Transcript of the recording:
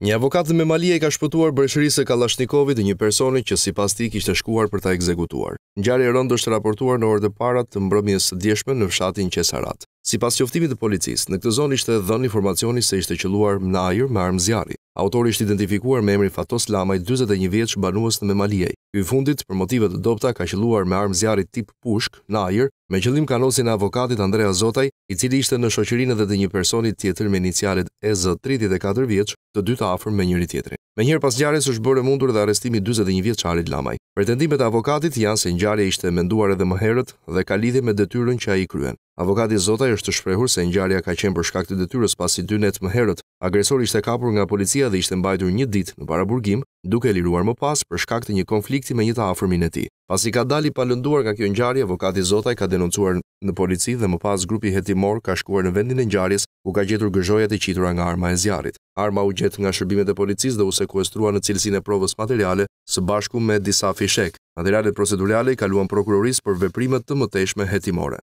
Një avokat dhe me malia i ka shpëtuar bërëshërisë e Kalashnikovit dhe një personi që si pas ti kishtë shkuar për ta ekzekutuar. Në gjari e rëndë është raportuar në orë dhe parat të mbrëmjes djeshme në fshatin Qesarat. Si pas qoftimit të policisë, në këtë zonë ishte dhënë informacioni se ishte qëluar mnajër me armë zjari. Autori ishte identifikuar me emri Fatos Lamaj 21 vjetë që banuës në Memalijej. Kuj fundit, për të dopta, ka qëluar me armë zjarit tip pushk, najër, me qëllim kanosin e avokatit Andrea Zotaj, i cili ishte në shoqërinë dhe dhe një personit tjetër me inicialit EZ34 vjetë të dy të afërm me njëri tjetrin. njërë pas ngjarjes është bërë mundur dhe arrestimi i 41 vjeçarit Lamaj. Pretendimet e avokatit janë se ngjarja ishte menduar edhe më herët dhe ka lidhje me detyrën që ai kryen. Avokati Zotaj është shprehur se ngjarja ka qenë për shkak të detyrës pasi dy net më herët agresori ishte kapur nga policia dhe ishte mbajtur një ditë në paraburgim, duke liruar më pas për shkak të një konflikti me një të afërmin e tij. Pasi ka dalë palënduar nga kjo ngjarje, avokati Zotaj ka denoncuar në polici dhe më pas grupi hetimor ka shkuar në vendin e ngjarjes ku ka gjetur gëzhojat e qitura nga arma e zjarrit. Arma u gjet nga shërbimet e policisë dhe u sekuestrua në cilësinë e provës materiale së bashku me disa fishek. Materialet procedurale i kaluan prokurorisë për veprimet të mëtejshme hetimore.